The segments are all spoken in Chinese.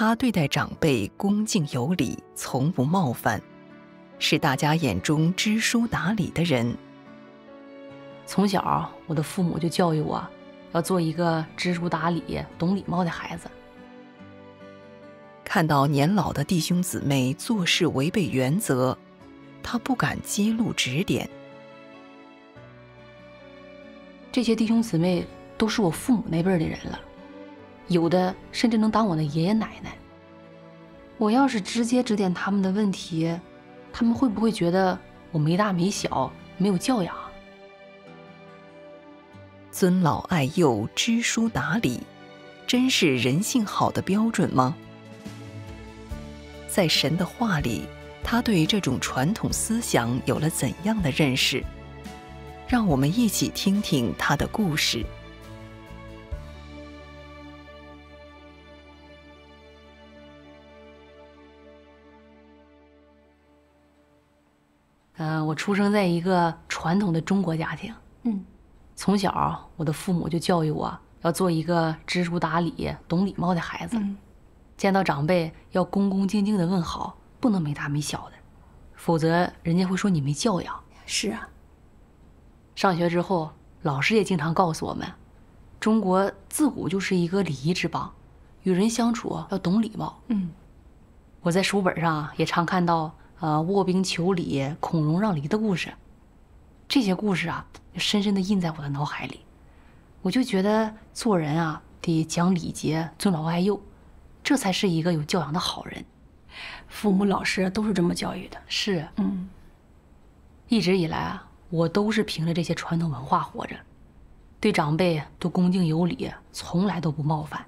他对待长辈恭敬有礼，从不冒犯，是大家眼中知书达理的人。从小，我的父母就教育我，要做一个知书达理、懂礼貌的孩子。看到年老的弟兄姊妹做事违背原则，他不敢揭露指点。这些弟兄姊妹都是我父母那辈的人了。有的甚至能当我的爷爷奶奶。我要是直接指点他们的问题，他们会不会觉得我没大没小、没有教养？尊老爱幼、知书达理，真是人性好的标准吗？在神的话里，他对这种传统思想有了怎样的认识？让我们一起听听他的故事。嗯，我出生在一个传统的中国家庭。嗯，从小我的父母就教育我要做一个知书达理、懂礼貌的孩子。嗯，见到长辈要恭恭敬敬地问好，不能没大没小的，否则人家会说你没教养。是啊。上学之后，老师也经常告诉我们，中国自古就是一个礼仪之邦，与人相处要懂礼貌。嗯，我在书本上也常看到。呃，卧冰求鲤、孔融让梨的故事，这些故事啊，深深的印在我的脑海里。我就觉得做人啊，得讲礼节、尊老爱幼，这才是一个有教养的好人。父母、老师都是这么教育的。是，嗯。一直以来啊，我都是凭着这些传统文化活着，对长辈都恭敬有礼，从来都不冒犯。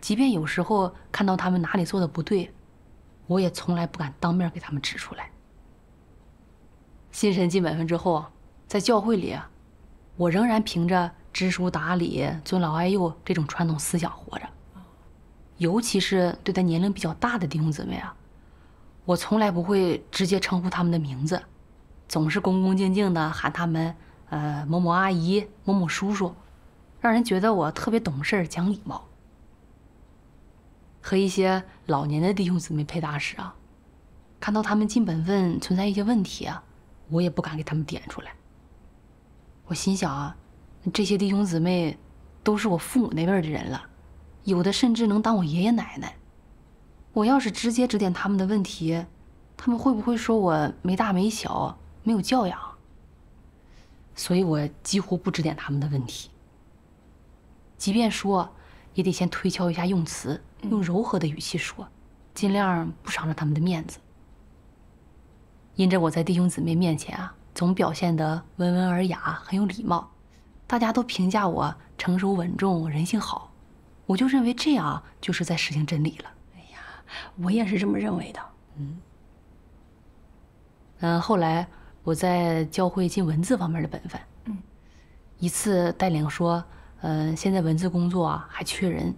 即便有时候看到他们哪里做的不对。我也从来不敢当面给他们指出来。心神进本分之后，在教会里，我仍然凭着知书达理、尊老爱幼这种传统思想活着。尤其是对待年龄比较大的弟兄姊妹啊，我从来不会直接称呼他们的名字，总是恭恭敬敬的喊他们呃某某阿姨、某某叔叔，让人觉得我特别懂事讲礼貌。和一些老年的弟兄姊妹配搭时啊，看到他们尽本分存在一些问题啊，我也不敢给他们点出来。我心想啊，这些弟兄姊妹都是我父母那辈的人了，有的甚至能当我爷爷奶奶。我要是直接指点他们的问题，他们会不会说我没大没小、没有教养？所以我几乎不指点他们的问题，即便说。也得先推敲一下用词，用柔和的语气说，尽量不伤着他们的面子。因着我在弟兄姊妹面前啊，总表现得温文尔雅，很有礼貌，大家都评价我成熟稳重，人性好，我就认为这样就是在实行真理了。哎呀，我也是这么认为的。嗯。嗯，后来我在教会尽文字方面的本分。嗯。一次带领说。呃，现在文字工作啊还缺人，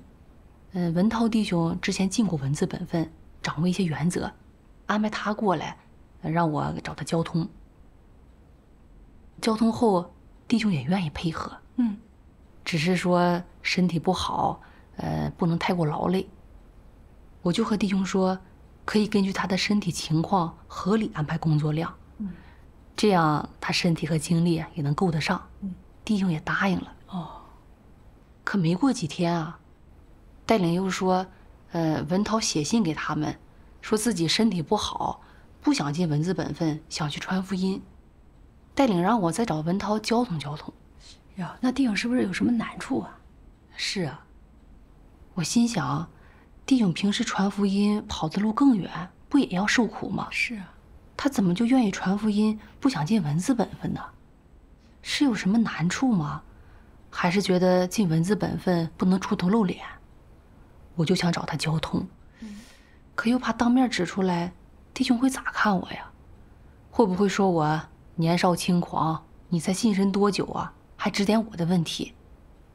嗯，文涛弟兄之前尽过文字本分，掌握一些原则，安排他过来，让我找他交通。交通后，弟兄也愿意配合，嗯，只是说身体不好，呃，不能太过劳累。我就和弟兄说，可以根据他的身体情况合理安排工作量，嗯，这样他身体和精力也能够得上，弟兄也答应了，哦。可没过几天啊，戴领又说，呃，文涛写信给他们，说自己身体不好，不想尽文字本分，想去传福音。戴领让我再找文涛交通交通。哟，那弟兄是不是有什么难处啊？是啊，我心想，弟兄平时传福音跑的路更远，不也要受苦吗？是啊，他怎么就愿意传福音，不想尽文字本分呢？是有什么难处吗？还是觉得尽文字本分不能出头露脸，我就想找他交通，可又怕当面指出来，弟兄会咋看我呀？会不会说我年少轻狂？你才信神多久啊？还指点我的问题，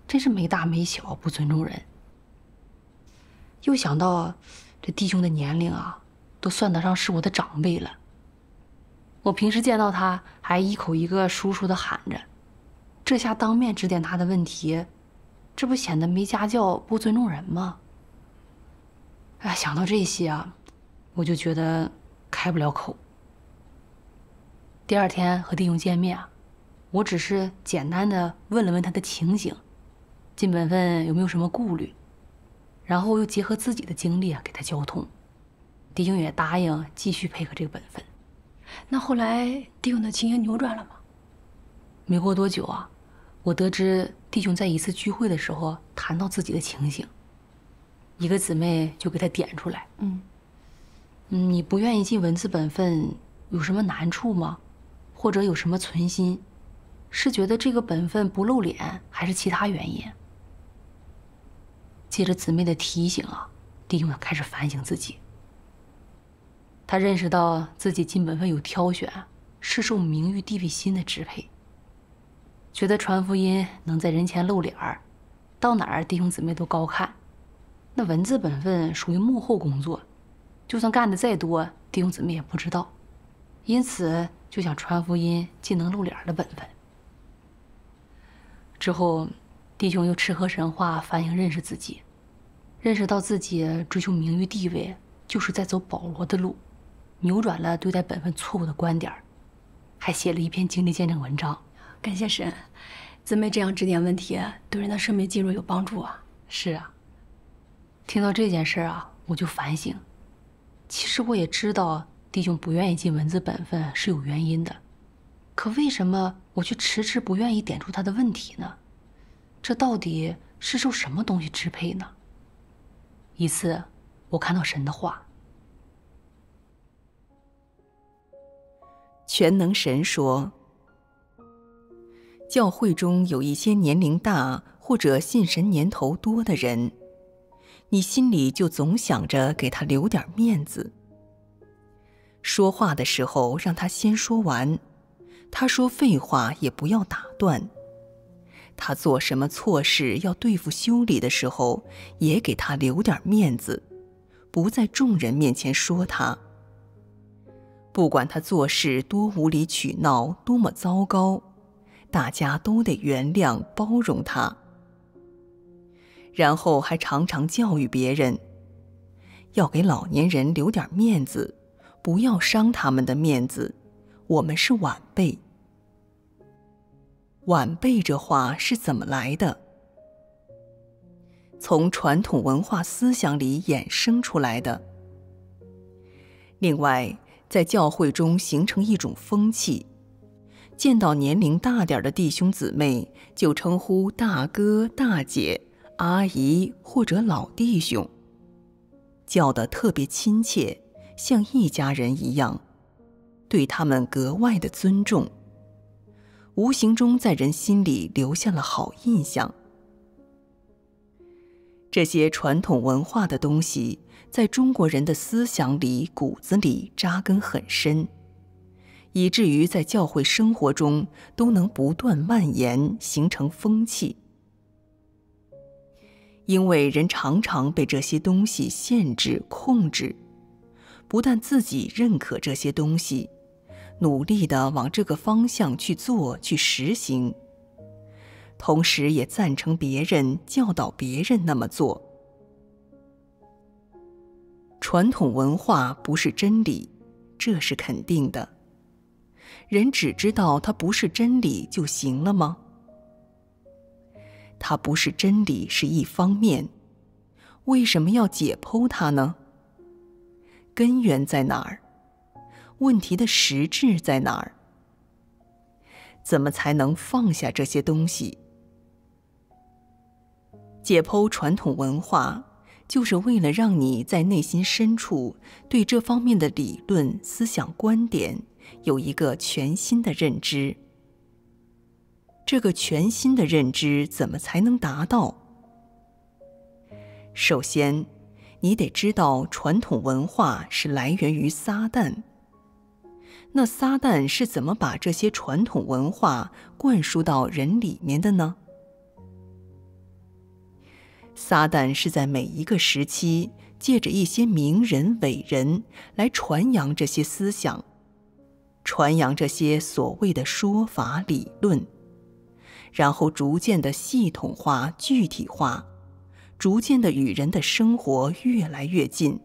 真是没大没小，不尊重人。又想到这弟兄的年龄啊，都算得上是我的长辈了。我平时见到他还一口一个叔叔的喊着。这下当面指点他的问题，这不显得没家教、不尊重人吗？哎，想到这些啊，我就觉得开不了口。第二天和弟兄见面，我只是简单的问了问他的情形，金本分有没有什么顾虑，然后又结合自己的经历啊给他交通。弟兄也答应继续配合这个本分。那后来弟兄的情形扭转了吗？没过多久啊。我得知弟兄在一次聚会的时候谈到自己的情形，一个姊妹就给他点出来。嗯，嗯，你不愿意尽文字本分，有什么难处吗？或者有什么存心？是觉得这个本分不露脸，还是其他原因？借着姊妹的提醒啊，弟兄开始反省自己。他认识到自己尽本分有挑选，是受名誉、地位、心的支配。觉得传福音能在人前露脸儿，到哪儿弟兄姊妹都高看。那文字本分属于幕后工作，就算干的再多，弟兄姊妹也不知道。因此就想传福音，既能露脸的本分。之后，弟兄又吃喝神话反省认识自己，认识到自己追求名誉地位就是在走保罗的路，扭转了对待本分错误的观点，还写了一篇经历见证文章。感谢神，姊妹这样指点问题，对人的生命进入有帮助啊。是啊，听到这件事啊，我就反省。其实我也知道弟兄不愿意进文字本分是有原因的，可为什么我却迟迟不愿意点出他的问题呢？这到底是受什么东西支配呢？一次，我看到神的话，全能神说。教会中有一些年龄大或者信神年头多的人，你心里就总想着给他留点面子。说话的时候让他先说完，他说废话也不要打断。他做什么错事要对付修理的时候，也给他留点面子，不在众人面前说他。不管他做事多无理取闹，多么糟糕。大家都得原谅、包容他，然后还常常教育别人，要给老年人留点面子，不要伤他们的面子。我们是晚辈，晚辈这话是怎么来的？从传统文化思想里衍生出来的。另外，在教会中形成一种风气。见到年龄大点的弟兄姊妹，就称呼大哥、大姐、阿姨或者老弟兄，叫得特别亲切，像一家人一样，对他们格外的尊重，无形中在人心里留下了好印象。这些传统文化的东西，在中国人的思想里、骨子里扎根很深。以至于在教会生活中都能不断蔓延，形成风气。因为人常常被这些东西限制、控制，不但自己认可这些东西，努力的往这个方向去做、去实行，同时也赞成别人教导别人那么做。传统文化不是真理，这是肯定的。人只知道它不是真理就行了吗？它不是真理是一方面，为什么要解剖它呢？根源在哪儿？问题的实质在哪儿？怎么才能放下这些东西？解剖传统文化，就是为了让你在内心深处对这方面的理论、思想、观点。有一个全新的认知。这个全新的认知怎么才能达到？首先，你得知道传统文化是来源于撒旦。那撒旦是怎么把这些传统文化灌输到人里面的呢？撒旦是在每一个时期借着一些名人伟人来传扬这些思想。传扬这些所谓的说法理论，然后逐渐地系统化、具体化，逐渐地与人的生活越来越近，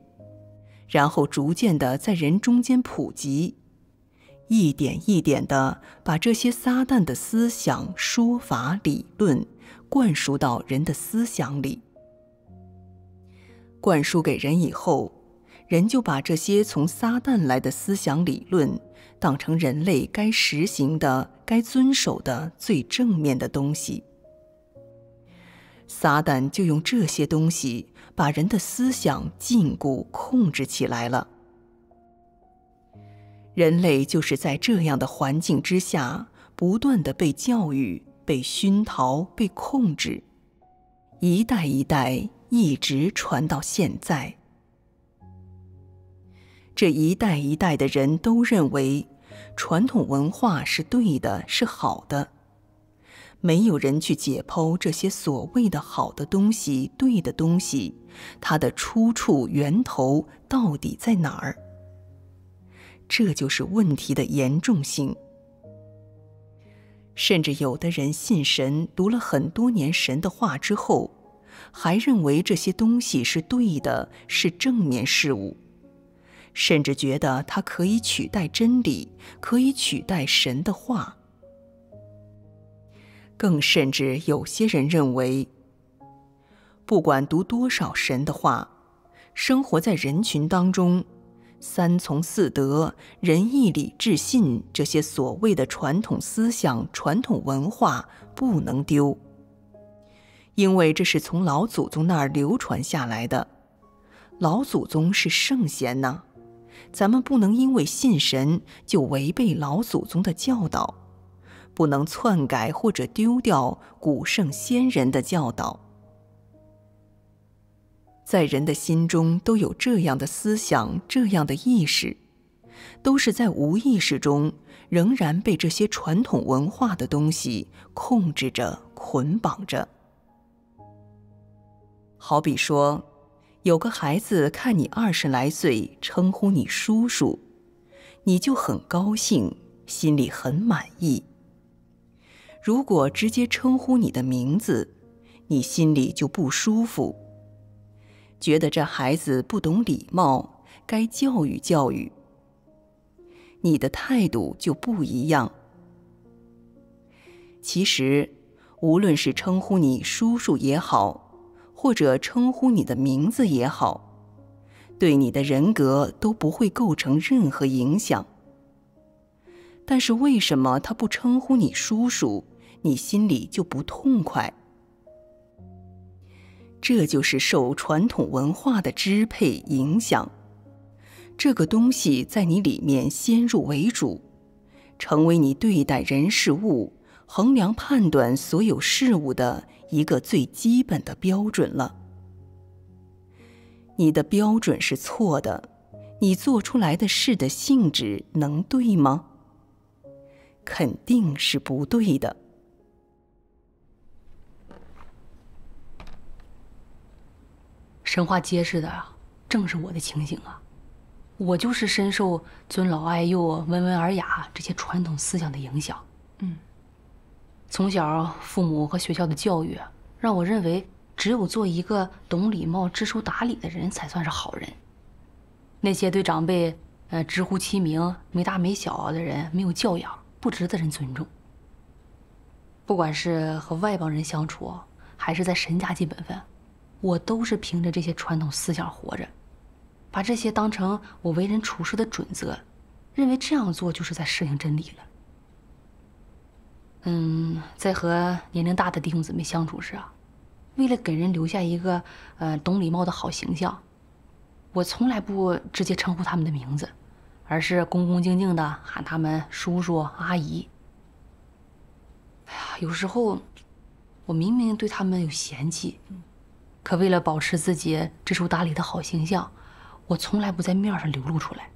然后逐渐地在人中间普及，一点一点地把这些撒旦的思想说法理论灌输到人的思想里。灌输给人以后，人就把这些从撒旦来的思想理论。当成人类该实行的、该遵守的最正面的东西，撒旦就用这些东西把人的思想禁锢、控制起来了。人类就是在这样的环境之下，不断的被教育、被熏陶、被控制，一代一代一直传到现在。这一代一代的人都认为，传统文化是对的、是好的，没有人去解剖这些所谓的好的东西、对的东西，它的出处、源头到底在哪儿？这就是问题的严重性。甚至有的人信神，读了很多年神的话之后，还认为这些东西是对的、是正面事物。甚至觉得它可以取代真理，可以取代神的话。更甚至，有些人认为，不管读多少神的话，生活在人群当中，三从四德、仁义礼智信这些所谓的传统思想、传统文化不能丢，因为这是从老祖宗那儿流传下来的，老祖宗是圣贤呢。咱们不能因为信神就违背老祖宗的教导，不能篡改或者丢掉古圣先人的教导。在人的心中都有这样的思想、这样的意识，都是在无意识中仍然被这些传统文化的东西控制着、捆绑着。好比说。有个孩子看你二十来岁，称呼你叔叔，你就很高兴，心里很满意。如果直接称呼你的名字，你心里就不舒服，觉得这孩子不懂礼貌，该教育教育。你的态度就不一样。其实，无论是称呼你叔叔也好，或者称呼你的名字也好，对你的人格都不会构成任何影响。但是为什么他不称呼你叔叔，你心里就不痛快？这就是受传统文化的支配影响，这个东西在你里面先入为主，成为你对待人事物、衡量判断所有事物的。一个最基本的标准了。你的标准是错的，你做出来的事的性质能对吗？肯定是不对的。神话揭示的正是我的情形啊，我就是深受尊老爱幼、温文尔雅这些传统思想的影响。嗯。从小，父母和学校的教育让我认为，只有做一个懂礼貌、知书达理的人才算是好人。那些对长辈，呃，直呼其名、没大没小的人，没有教养，不值得人尊重。不管是和外邦人相处，还是在神家尽本分，我都是凭着这些传统思想活着，把这些当成我为人处事的准则，认为这样做就是在适应真理了。嗯，在和年龄大的弟兄姊妹相处时，啊，为了给人留下一个呃懂礼貌的好形象，我从来不直接称呼他们的名字，而是恭恭敬敬的喊他们叔叔阿姨。哎呀，有时候，我明明对他们有嫌弃，可为了保持自己知书达理的好形象，我从来不在面上流露出来，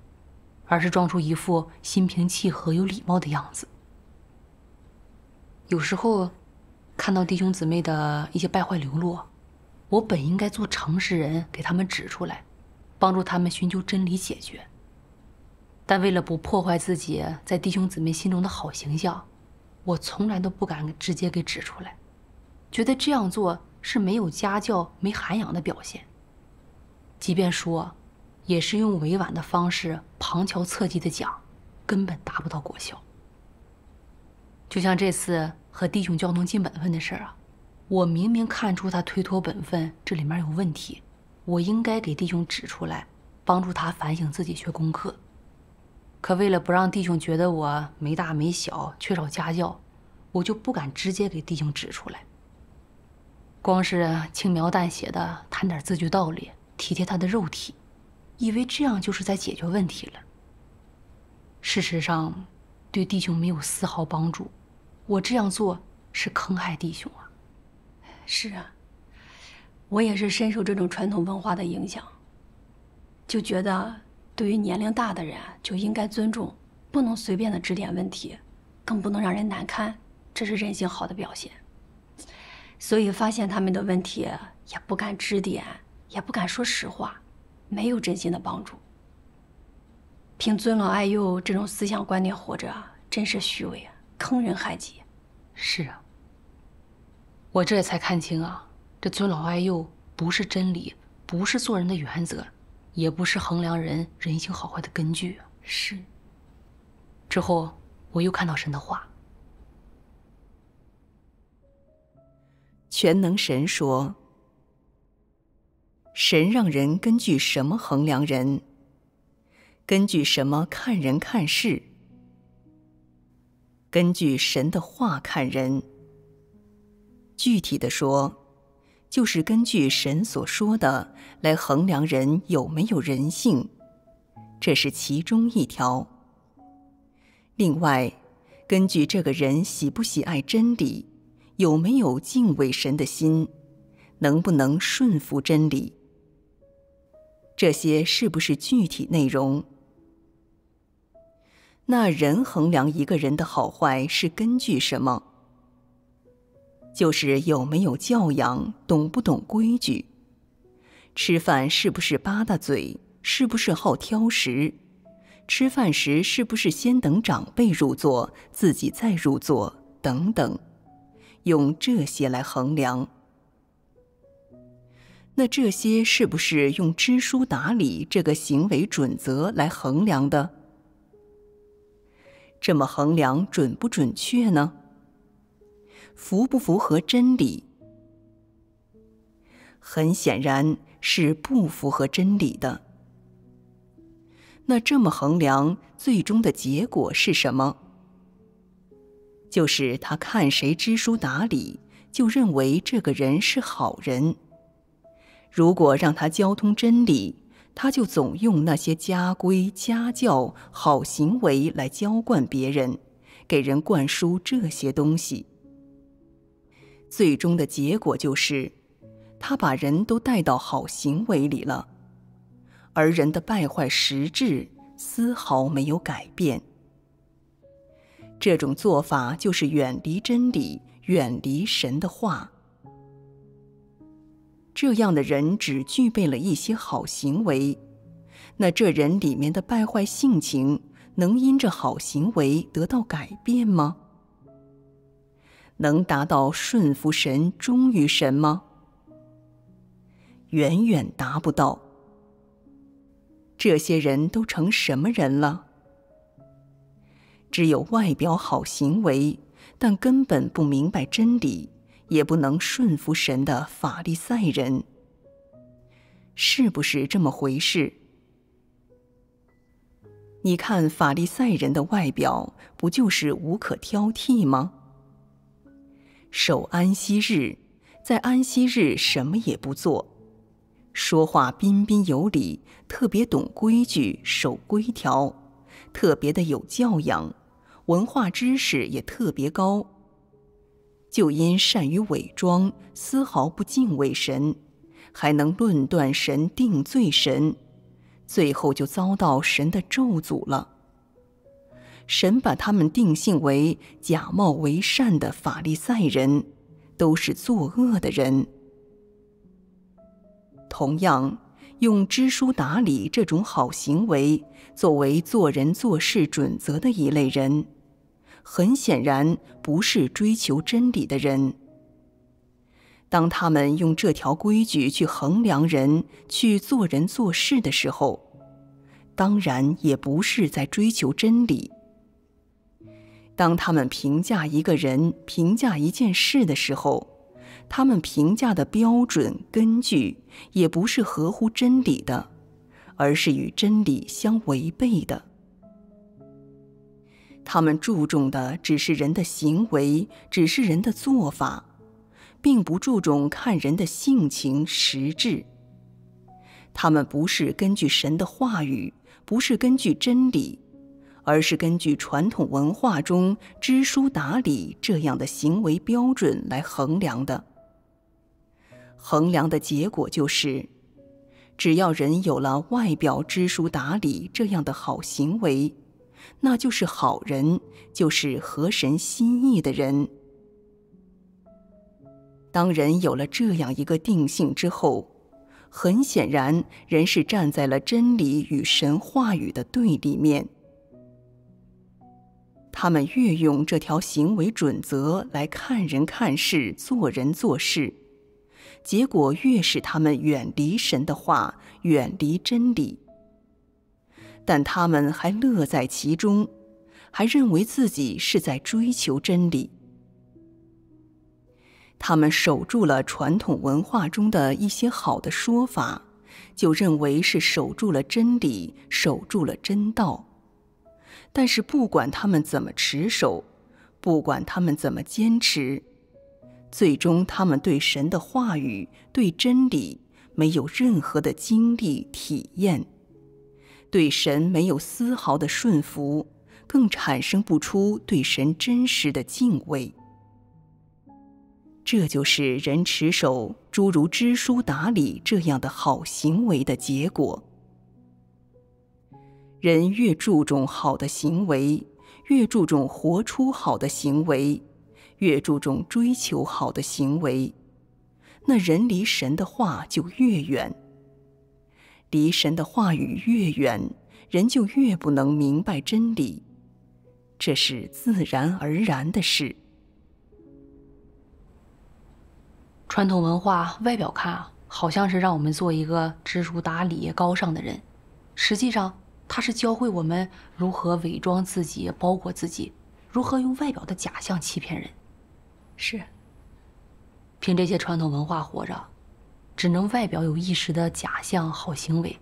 而是装出一副心平气和、有礼貌的样子。有时候，看到弟兄姊妹的一些败坏流落，我本应该做诚实人，给他们指出来，帮助他们寻求真理解决。但为了不破坏自己在弟兄姊妹心中的好形象，我从来都不敢直接给指出来，觉得这样做是没有家教、没涵养的表现。即便说，也是用委婉的方式旁敲侧击的讲，根本达不到果效。就像这次。和弟兄交通尽本分的事儿啊，我明明看出他推脱本分，这里面有问题，我应该给弟兄指出来，帮助他反省自己、学功课。可为了不让弟兄觉得我没大没小、缺少家教，我就不敢直接给弟兄指出来。光是轻描淡写的谈点字句道理，体贴他的肉体，以为这样就是在解决问题了。事实上，对弟兄没有丝毫帮助。我这样做是坑害弟兄啊！是啊，我也是深受这种传统文化的影响，就觉得对于年龄大的人就应该尊重，不能随便的指点问题，更不能让人难堪，这是人性好的表现。所以发现他们的问题也不敢指点，也不敢说实话，没有真心的帮助。凭尊老爱幼这种思想观念活着，真是虚伪啊！坑人害己，是啊。我这也才看清啊，这尊老爱幼不是真理，不是做人的原则，也不是衡量人人性好坏的根据啊。是。之后我又看到神的话。全能神说：“神让人根据什么衡量人？根据什么看人看事？”根据神的话看人，具体的说，就是根据神所说的来衡量人有没有人性，这是其中一条。另外，根据这个人喜不喜爱真理，有没有敬畏神的心，能不能顺服真理，这些是不是具体内容？那人衡量一个人的好坏是根据什么？就是有没有教养，懂不懂规矩，吃饭是不是吧嗒嘴，是不是好挑食，吃饭时是不是先等长辈入座，自己再入座，等等。用这些来衡量。那这些是不是用知书达理这个行为准则来衡量的？这么衡量准不准确呢？符不符合真理？很显然是不符合真理的。那这么衡量，最终的结果是什么？就是他看谁知书达理，就认为这个人是好人。如果让他交通真理，他就总用那些家规家教、好行为来浇灌别人，给人灌输这些东西。最终的结果就是，他把人都带到好行为里了，而人的败坏实质丝毫没有改变。这种做法就是远离真理，远离神的话。这样的人只具备了一些好行为，那这人里面的败坏性情能因着好行为得到改变吗？能达到顺服神、忠于神吗？远远达不到。这些人都成什么人了？只有外表好行为，但根本不明白真理。也不能顺服神的法利赛人，是不是这么回事？你看法利赛人的外表，不就是无可挑剔吗？守安息日，在安息日什么也不做，说话彬彬有礼，特别懂规矩、守规条，特别的有教养，文化知识也特别高。就因善于伪装，丝毫不敬畏神，还能论断神、定罪神，最后就遭到神的咒诅了。神把他们定性为假冒为善的法利赛人，都是作恶的人。同样，用知书达理这种好行为作为做人做事准则的一类人。很显然不是追求真理的人。当他们用这条规矩去衡量人、去做人做事的时候，当然也不是在追求真理。当他们评价一个人、评价一件事的时候，他们评价的标准、根据也不是合乎真理的，而是与真理相违背的。他们注重的只是人的行为，只是人的做法，并不注重看人的性情实质。他们不是根据神的话语，不是根据真理，而是根据传统文化中“知书达理”这样的行为标准来衡量的。衡量的结果就是，只要人有了外表“知书达理”这样的好行为。那就是好人，就是合神心意的人。当人有了这样一个定性之后，很显然，人是站在了真理与神话语的对立面。他们越用这条行为准则来看人看事、做人做事，结果越使他们远离神的话，远离真理。但他们还乐在其中，还认为自己是在追求真理。他们守住了传统文化中的一些好的说法，就认为是守住了真理，守住了真道。但是，不管他们怎么持守，不管他们怎么坚持，最终他们对神的话语、对真理没有任何的经历体验。对神没有丝毫的顺服，更产生不出对神真实的敬畏。这就是人持守诸如知书达理这样的好行为的结果。人越注重好的行为，越注重活出好的行为，越注重追求好的行为，那人离神的话就越远。离神的话语越远，人就越不能明白真理，这是自然而然的事。传统文化外表看好像是让我们做一个知书达理、高尚的人，实际上它是教会我们如何伪装自己、包裹自己，如何用外表的假象欺骗人。是，凭这些传统文化活着。只能外表有一时的假象好行为，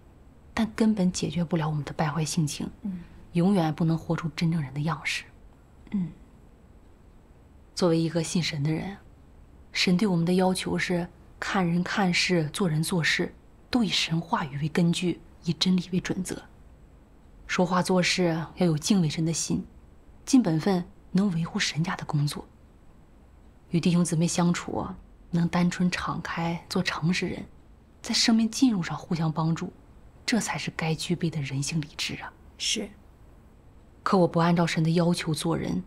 但根本解决不了我们的败坏性情。嗯，永远不能活出真正人的样式。嗯。作为一个信神的人，神对我们的要求是：看人看事、做人做事，都以神话语为根据，以真理为准则。说话做事要有敬畏神的心，尽本分能维护神家的工作。与弟兄姊妹相处。能单纯敞开做诚实人，在生命进入上互相帮助，这才是该具备的人性理智啊！是。可我不按照神的要求做人，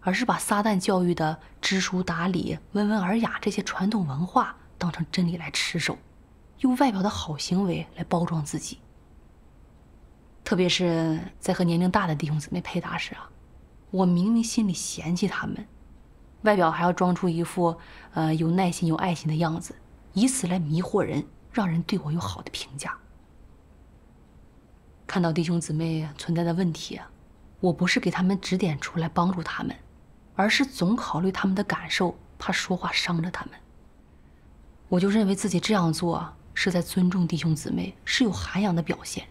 而是把撒旦教育的知书达理、温文尔雅这些传统文化当成真理来持守，用外表的好行为来包装自己。特别是在和年龄大的弟兄姊妹配搭时啊，我明明心里嫌弃他们。外表还要装出一副，呃，有耐心、有爱心的样子，以此来迷惑人，让人对我有好的评价。看到弟兄姊妹存在的问题，我不是给他们指点出来帮助他们，而是总考虑他们的感受，怕说话伤着他们。我就认为自己这样做是在尊重弟兄姊妹，是有涵养的表现。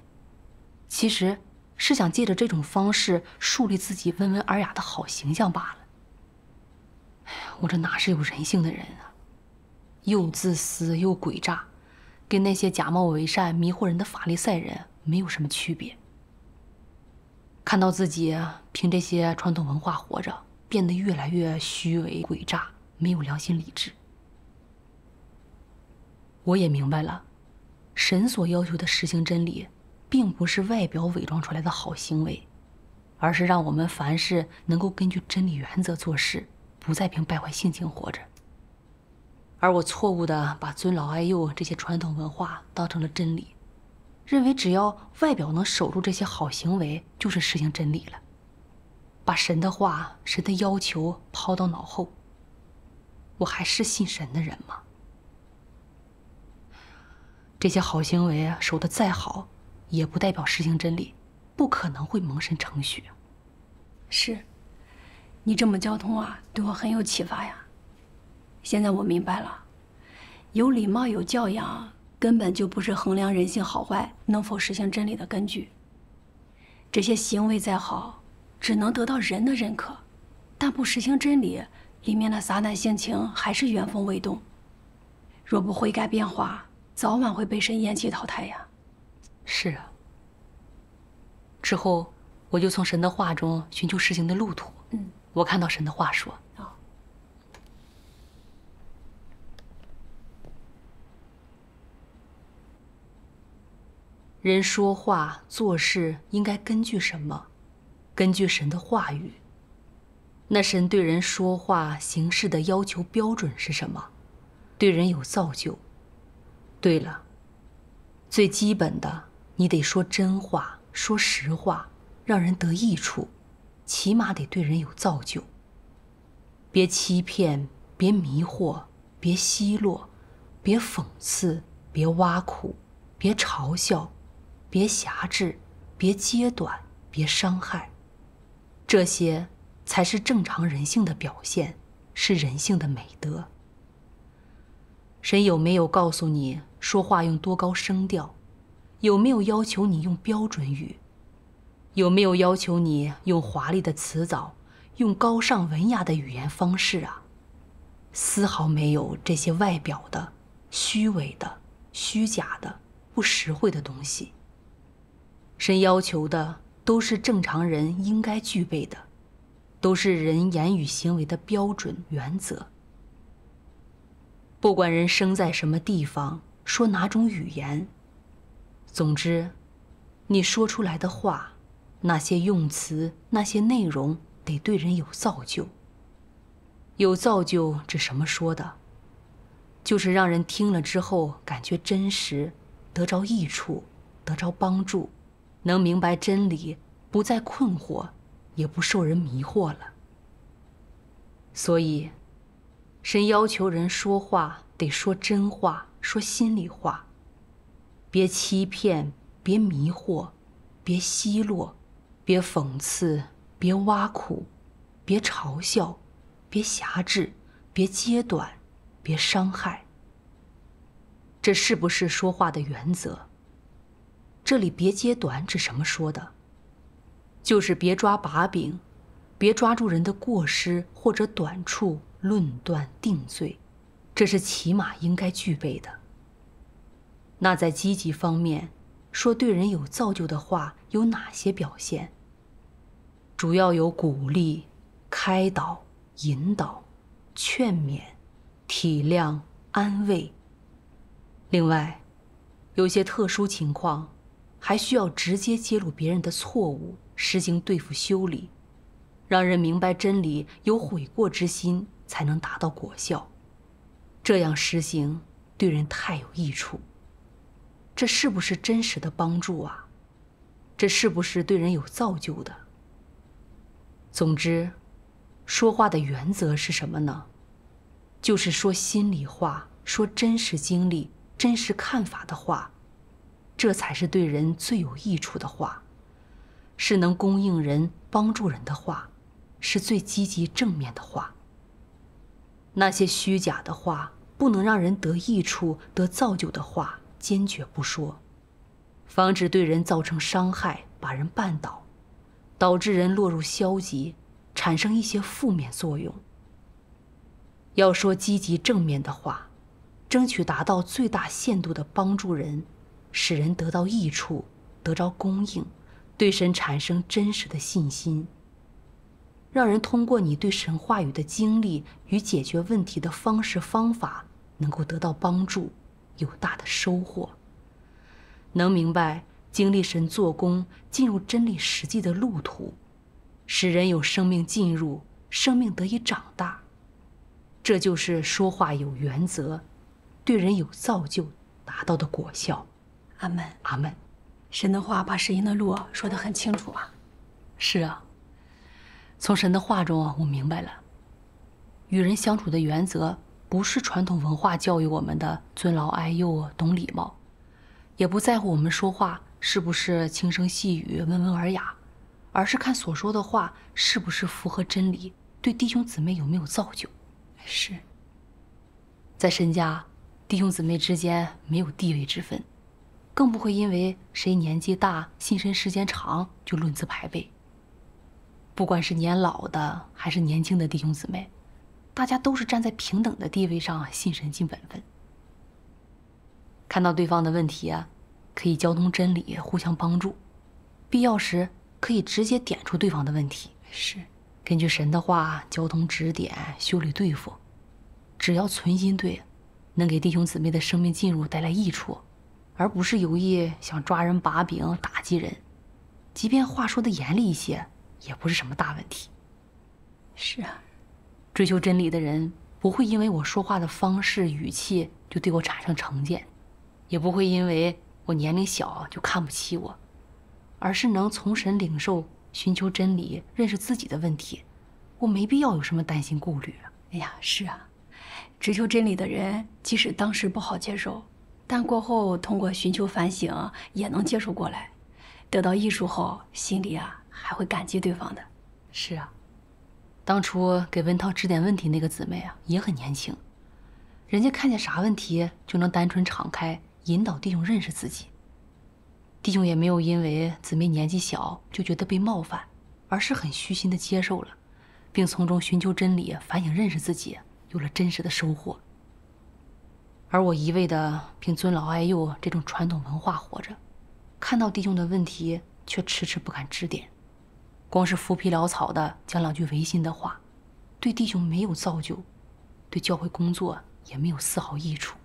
其实，是想借着这种方式树立自己温文尔雅的好形象罢了。我这哪是有人性的人啊！又自私又诡诈，跟那些假冒伪善、迷惑人的法利赛人没有什么区别。看到自己凭这些传统文化活着，变得越来越虚伪、诡诈，没有良心、理智，我也明白了，神所要求的实行真理，并不是外表伪装出来的好行为，而是让我们凡事能够根据真理原则做事。不再凭败坏性情活着，而我错误地把尊老爱幼这些传统文化当成了真理，认为只要外表能守住这些好行为就是实行真理了，把神的话、神的要求抛到脑后。我还是信神的人吗？这些好行为守得再好，也不代表实行真理，不可能会蒙神成血。是。你这么交通啊，对我很有启发呀。现在我明白了，有礼貌有教养根本就不是衡量人性好坏能否实行真理的根据。这些行为再好，只能得到人的认可，但不实行真理，里面的撒旦性情还是原封未动。若不悔改变化，早晚会被神厌弃淘汰呀。是啊。之后我就从神的话中寻求实行的路途。嗯。我看到神的话说：“人说话做事应该根据什么？根据神的话语。那神对人说话行事的要求标准是什么？对人有造就。对了，最基本的，你得说真话，说实话，让人得益处。”起码得对人有造就，别欺骗，别迷惑，别奚落，别讽刺，别挖苦，别嘲笑，别狭制，别揭短，别伤害，这些才是正常人性的表现，是人性的美德。谁有没有告诉你说话用多高声调？有没有要求你用标准语？有没有要求你用华丽的辞藻，用高尚文雅的语言方式啊？丝毫没有这些外表的、虚伪的、虚假的、不实惠的东西。神要求的都是正常人应该具备的，都是人言语行为的标准原则。不管人生在什么地方，说哪种语言，总之，你说出来的话。那些用词，那些内容，得对人有造就。有造就指什么说的？就是让人听了之后感觉真实，得着益处，得着帮助，能明白真理，不再困惑，也不受人迷惑了。所以，神要求人说话得说真话，说心里话，别欺骗，别迷惑，别奚落。别讽刺，别挖苦，别嘲笑，别狭制，别揭短，别伤害。这是不是说话的原则？这里“别揭短”指什么说的？就是别抓把柄，别抓住人的过失或者短处论断定罪，这是起码应该具备的。那在积极方面，说对人有造就的话有哪些表现？主要有鼓励、开导、引导、劝勉、体谅、安慰。另外，有些特殊情况，还需要直接揭露别人的错误，实行对付修理，让人明白真理，有悔过之心，才能达到果效。这样实行对人太有益处，这是不是真实的帮助啊？这是不是对人有造就的？总之，说话的原则是什么呢？就是说心里话，说真实经历、真实看法的话，这才是对人最有益处的话，是能供应人、帮助人的话，是最积极正面的话。那些虚假的话，不能让人得益处、得造就的话，坚决不说，防止对人造成伤害，把人绊倒。导致人落入消极，产生一些负面作用。要说积极正面的话，争取达到最大限度的帮助人，使人得到益处，得着供应，对神产生真实的信心。让人通过你对神话语的经历与解决问题的方式方法，能够得到帮助，有大的收获。能明白？经历神做工，进入真理实际的路途，使人有生命进入，生命得以长大。这就是说话有原则，对人有造就，达到的果效。阿门，阿门。神的话把神鹰的路说得很清楚啊。是啊，从神的话中啊，我明白了，与人相处的原则不是传统文化教育我们的尊老爱幼、懂礼貌，也不在乎我们说话。是不是轻声细语、温文尔雅，而是看所说的话是不是符合真理，对弟兄姊妹有没有造就？是。在沈家，弟兄姊妹之间没有地位之分，更不会因为谁年纪大、信神时间长就论资排辈。不管是年老的还是年轻的弟兄姊妹，大家都是站在平等的地位上信神尽本分。看到对方的问题啊。可以交通真理，互相帮助，必要时可以直接点出对方的问题。是，根据神的话，交通指点，修理对付，只要存心对，能给弟兄姊妹的生命进入带来益处，而不是有意想抓人把柄、打击人，即便话说的严厉一些，也不是什么大问题。是啊，追求真理的人不会因为我说话的方式、语气就对我产生成见，也不会因为。我年龄小就看不起我，而是能从神领受、寻求真理、认识自己的问题，我没必要有什么担心顾虑了。哎呀，是啊，追求真理的人，即使当时不好接受，但过后通过寻求反省也能接受过来，得到益处后，心里啊还会感激对方的。是啊，当初给文涛指点问题那个姊妹啊，也很年轻，人家看见啥问题就能单纯敞开。引导弟兄认识自己，弟兄也没有因为姊妹年纪小就觉得被冒犯，而是很虚心的接受了，并从中寻求真理、反省、认识自己，有了真实的收获。而我一味的凭尊老爱幼这种传统文化活着，看到弟兄的问题却迟迟不敢指点，光是浮皮潦草的讲两句违心的话，对弟兄没有造就，对教会工作也没有丝毫益处。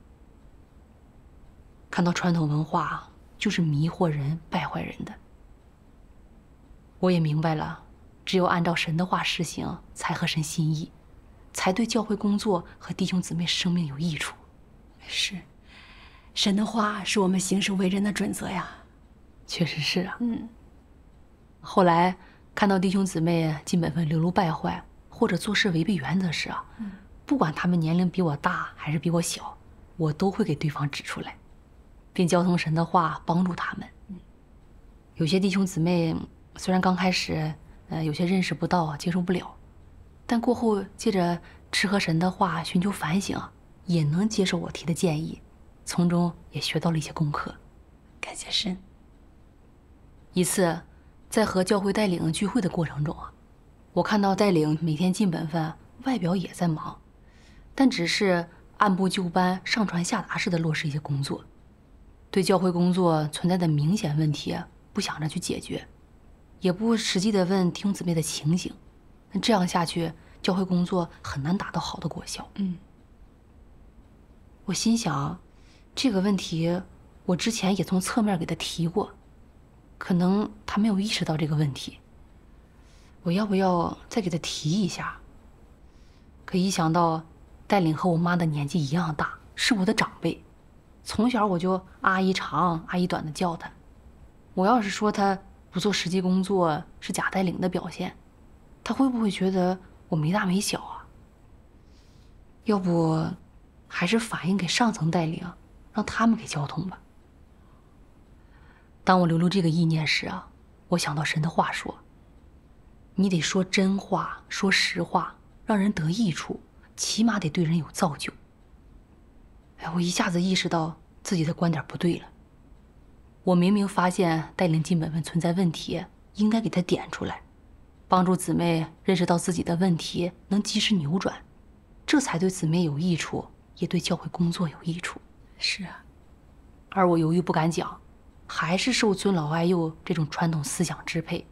看到传统文化就是迷惑人、败坏人的，我也明白了，只有按照神的话实行，才合神心意，才对教会工作和弟兄姊妹生命有益处。是，神的话是我们行事为人的准则呀。确实是啊。嗯。后来看到弟兄姊妹基本分流露败坏，或者做事违背原则时啊，不管他们年龄比我大还是比我小，我都会给对方指出来。并交通神的话帮助他们。有些弟兄姊妹虽然刚开始，呃，有些认识不到、接受不了，但过后借着吃喝神的话寻求反省，也能接受我提的建议，从中也学到了一些功课，感谢神。一次在和教会带领聚会的过程中啊，我看到带领每天尽本分，外表也在忙，但只是按部就班、上传下达式的落实一些工作。对教会工作存在的明显问题，不想着去解决，也不实际的问听子妹的情形，那这样下去，教会工作很难达到好的果效。嗯。我心想，这个问题，我之前也从侧面给他提过，可能他没有意识到这个问题。我要不要再给他提一下？可一想到带领和我妈的年纪一样大，是我的长辈。从小我就阿姨长阿姨短的叫他，我要是说他不做实际工作是假带领的表现，他会不会觉得我没大没小啊？要不，还是反映给上层带领，让他们给交通吧。当我流露这个意念时啊，我想到神的话说：“你得说真话，说实话，让人得益处，起码得对人有造就。”我一下子意识到自己的观点不对了。我明明发现带领金本分存在问题，应该给他点出来，帮助姊妹认识到自己的问题，能及时扭转，这才对姊妹有益处，也对教会工作有益处。是啊，而我犹豫不敢讲，还是受尊老爱幼这种传统思想支配，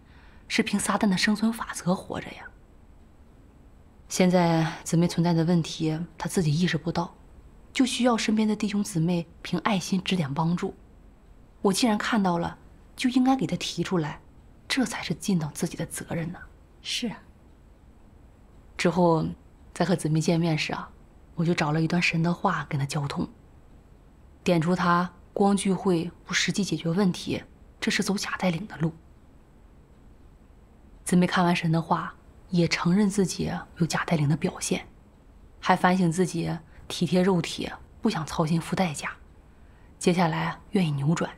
是凭撒旦的生存法则活着呀。现在姊妹存在的问题，她自己意识不到。就需要身边的弟兄姊妹凭爱心指点帮助。我既然看到了，就应该给他提出来，这才是尽到自己的责任呢。是啊。之后在和姊妹见面时啊，我就找了一段神的话跟他交通，点出他光聚会不实际解决问题，这是走假带领的路。姊妹看完神的话，也承认自己有假带领的表现，还反省自己。体贴肉体，不想操心付代价，接下来愿意扭转。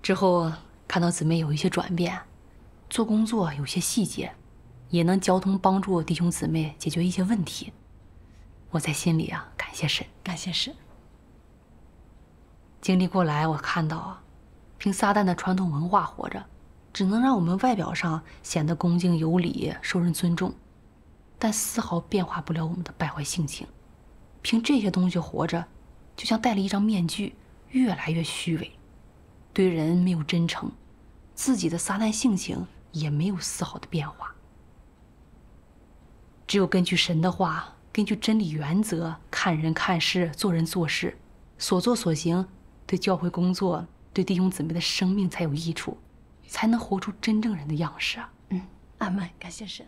之后看到姊妹有一些转变，做工作有些细节，也能交通帮助弟兄姊妹解决一些问题，我在心里啊感谢神，感谢神。经历过来，我看到啊，凭撒旦的传统文化活着，只能让我们外表上显得恭敬有礼，受人尊重。但丝毫变化不了我们的败坏性情，凭这些东西活着，就像戴了一张面具，越来越虚伪，对人没有真诚，自己的撒旦性情也没有丝毫的变化。只有根据神的话，根据真理原则，看人看事，做人做事，所做所行，对教会工作，对弟兄姊妹的生命才有益处，才能活出真正人的样式啊！嗯，阿门，感谢神。